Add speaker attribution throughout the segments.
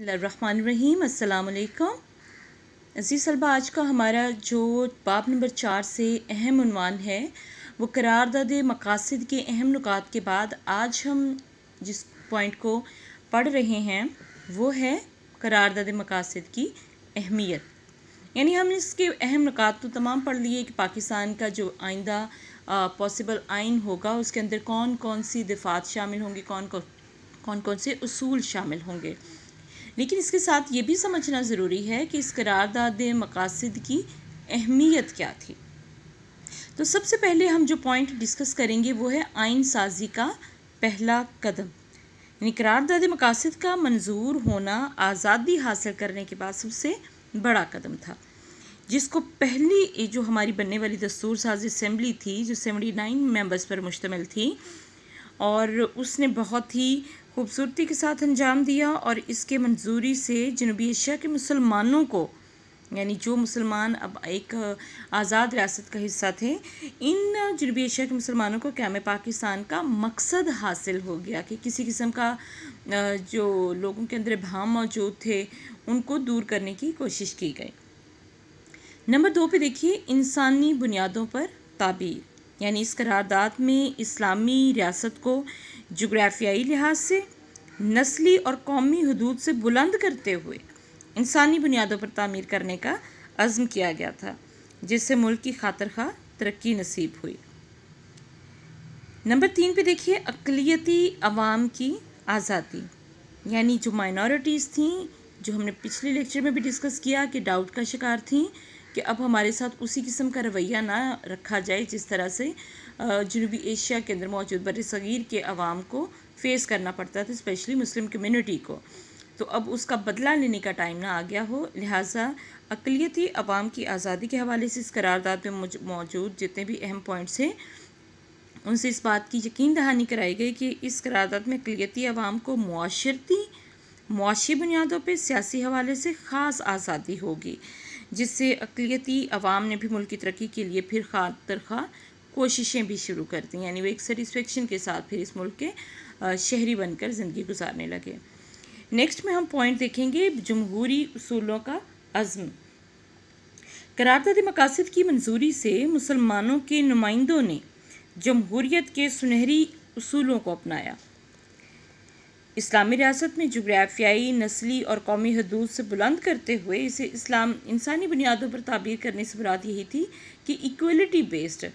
Speaker 1: रहीम अस्सलाम अजीज़ सलबा आज का हमारा जो बाब नंबर चार से अहम अनवान है वो करारदाद मकासद के अहम नुकात के बाद आज हम जिस पॉइंट को पढ़ रहे हैं वो है करारदाद मकासद की अहमियत यानी हम इसके अहम नुकात तो तमाम पढ़ लिए कि पाकिस्तान का जो आइंदा पॉसिबल आइन होगा उसके अंदर कौन कौन सी दिफात शामिल होंगी कौन कौन कौन कौन से असूल शामिल होंगे लेकिन इसके साथ ये भी समझना ज़रूरी है कि इस करारदाद मकासद की अहमियत क्या थी तो सबसे पहले हम जो पॉइंट डिस्कस करेंगे वो है आइन साजी का पहला कदम यानी करारदाद मकासद का मंजूर होना आज़ादी हासिल करने के बाद सबसे बड़ा कदम था जिसको पहली जो हमारी बनने वाली दस्तूर साज असम्बली थी जो सेवेंटी नाइन मेम्बर्स पर मुश्तमल थी और उसने बहुत ही खूबसूरती के साथ अंजाम दिया और इसके मंजूरी से जनूबी एशिया के मुसलमानों को यानी जो मुसलमान अब एक आज़ाद रियासत का हिस्सा थे इन जनूबी एशिया के मुसलमानों को क्या पाकिस्तान का मकसद हासिल हो गया कि किसी किस्म का जो लोगों के अंदर भाव मौजूद थे उनको दूर करने की कोशिश की गई नंबर दो पे देखिए इंसानी बुनियादों पर ताबीर यानी इस करारदाद में इस्लामी रियासत को जग्राफियाई लिहाज से नस्ली और कौमी हदूद से बुलंद करते हुए इंसानी बुनियादों पर तामीर करने का अज़म किया गया था जिससे मुल्क की खातर खा तरक्की नसीब हुई नंबर तीन पे देखिए अकलीती आवाम की आज़ादी यानी जो माइनॉरिटीज़ थी जो हमने पिछले लेक्चर में भी डिस्कस किया कि डाउट का शिकार थी कि अब हमारे साथ उसी किस्म का रवैया ना रखा जाए जिस तरह से जनूबी एशिया के अंदर मौजूद बर सग़ीर के आवाम को फेस करना पड़ता था स्पेशली मुस्लिम कम्यूनिटी को तो अब उसका बदला लेने का टाइम ना आ गया हो लिहाजा अकलीती आवाम की आज़ादी के हवाले से इस करारदाद में मौजूद जितने भी अहम पॉइंट्स हैं उनसे इस बात की यकीन दहानी कराई गई कि इस करारदाद में अकलीती आवाम को माशरती मुआशी बुनियादों पर सियासी हवाले से ख़ास आज़ादी होगी जिससे अकलीती आवाम ने भी मुल्क की तरक्की के लिए फिर खाद तरखा कोशिशें भी शुरू कर दी यानी वो एक सेटिसफेक्शन के साथ फिर इस मुल्क के शहरी बनकर ज़िंदगी गुजारने लगे नेक्स्ट में हम पॉइंट देखेंगे जमहूरी असूलों का अज़म करारदादी मकासद की मंजूरी से मुसलमानों के नुमाइंदों ने जमहूरीत के सुनहरी असूलों को अपनाया इस्लामी रियासत में जग्राफियाई नस्ली और कौमी हदूद से बुलंद करते हुए इसे इस्लाम इंसानी बुनियादों पर ताबीर करने से बुराद यही थी कि इक्वलिटी बेस्ड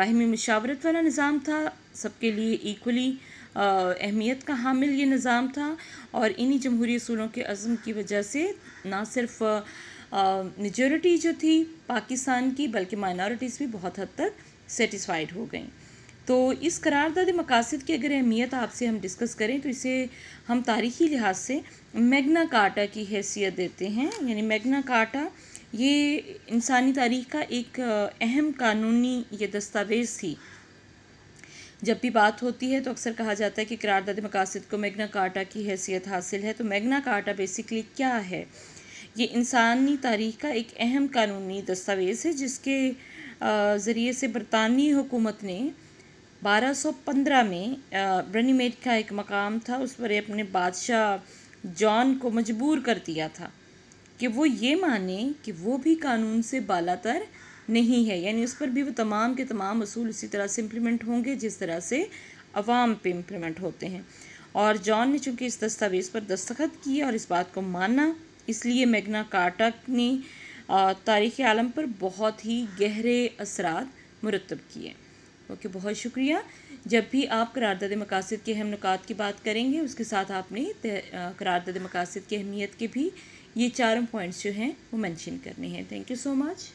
Speaker 1: बाहमी मशावरत वाला निज़ाम था सबके लिए इक्वली अहमियत का हामिल ये निज़ाम था और इन्हीं जमहूरी असूलों के अज़म की वजह से ना सिर्फ मेजोरिटी जो थी पाकिस्तान की बल्कि माइनॉरिटीज़ भी बहुत हद तक सेटिस्फाइड हो गई तो इस करारदाद मकासद की अगर अहमियत आपसे हम डिस्कस करें तो इसे हम तारीख़ी लिहाज से मैगना काटा की हैसियत देते हैं यानी मैगना काटा ये इंसानी तारीख का एक अहम कानूनी ये दस्तावेज़ थी जब भी बात होती है तो अक्सर कहा जाता है कि करारदाद मकासद को मैगना काटा की हैसियत हासिल है तो मैगना काटा बेसिकली क्या है ये इंसानी तारीख का एक अहम कानूनी दस्तावेज़ है जिसके ज़रिए से बरतानी हुकूमत ने 1215 में ब्रनीमेट का एक मकाम था उस पर अपने बादशाह जॉन को मजबूर कर दिया था कि वो ये माने कि वो भी कानून से बालातर नहीं है यानी उस पर भी वो तमाम के तमाम असूल उसी तरह से इम्प्लीमेंट होंगे जिस तरह से अवाम पे इम्प्लीमेंट होते हैं और जॉन ने चूंकि इस दस्तावेज़ पर दस्तखत किए और इस बात को माना इसलिए मैगना काटक ने तारीख़ आलम पर बहुत ही गहरे असरा मुरतब किए ओके बहुत शुक्रिया जब भी आप करारदाद मकासद के अहम नुकात की बात करेंगे उसके साथ आपने करारदाद मकासद की अहमियत के भी ये चारों पॉइंट्स जो हैं वो मेंशन करने हैं थैंक यू सो मच